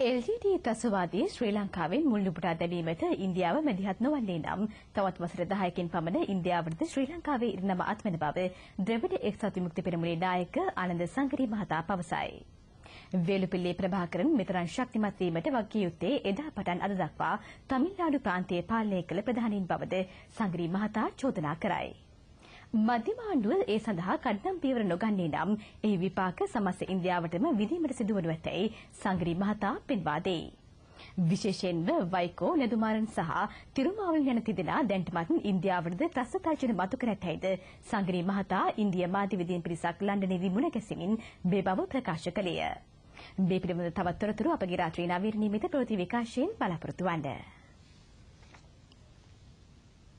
LTT ත්‍රස්වාදී ශ්‍රී ලංකාවෙන් මුල්ලුපුටා දැමීමට ඉන්දියාව මැදිහත් නොවන්නේ නම් තවත් වසර 10කින් පමණ ඉන්දියාවටද ශ්‍රී ලංකාවේ ඉරණම අත්වන බව ද්‍රවිඩ එක්සත් විමුක්ති පෙරමුණේ නායක ආනන්ද සංගරි මහතා පවසයි. වේලුපිල්ලේ ප්‍රභාකරන් මෙතරම් ශක්තිමත් වීමට වගකිය යුත්තේ එදා පටන් අද දක්වා තමිල්නාඩු ප්‍රාන්තයේ පාලනය කළ ප්‍රධානීන් බවද සංගරි මහතා චෝදනා කරයි. මධ්‍යමාණ්ඩුව ඒ සඳහා කඩනම් පියවර නොගන්නේ නම් එහි විපාක සමස්ත ඉන්දියාවටම විඳීමට සිදුවනු ඇතැයි සංගරි මහතා පෙන්වා දෙයි. විශේෂයෙන්ම වයිකෝ නැදුමාරන් සහ තිරුමාවල් යන තිදෙනා දැන්ටමත් ඉන්දියාවටද ත්‍රස්ස තර්ජන මතු කර ඇතැයිද සංගරී මහතා ඉන්දිය මාධ්‍යවේදීන් පිරිසක් ලන්ඩනයේදී මුණ ගැසෙමින් මේ බව ප්‍රකාශ කළේය. මේ පිළිබඳ තවත් තොරතුරු අපගේ රාත්‍රී නවීන නියමිත ප්‍රවෘත්ති විකාශයෙන් බලාපොරොත්තු වන්න.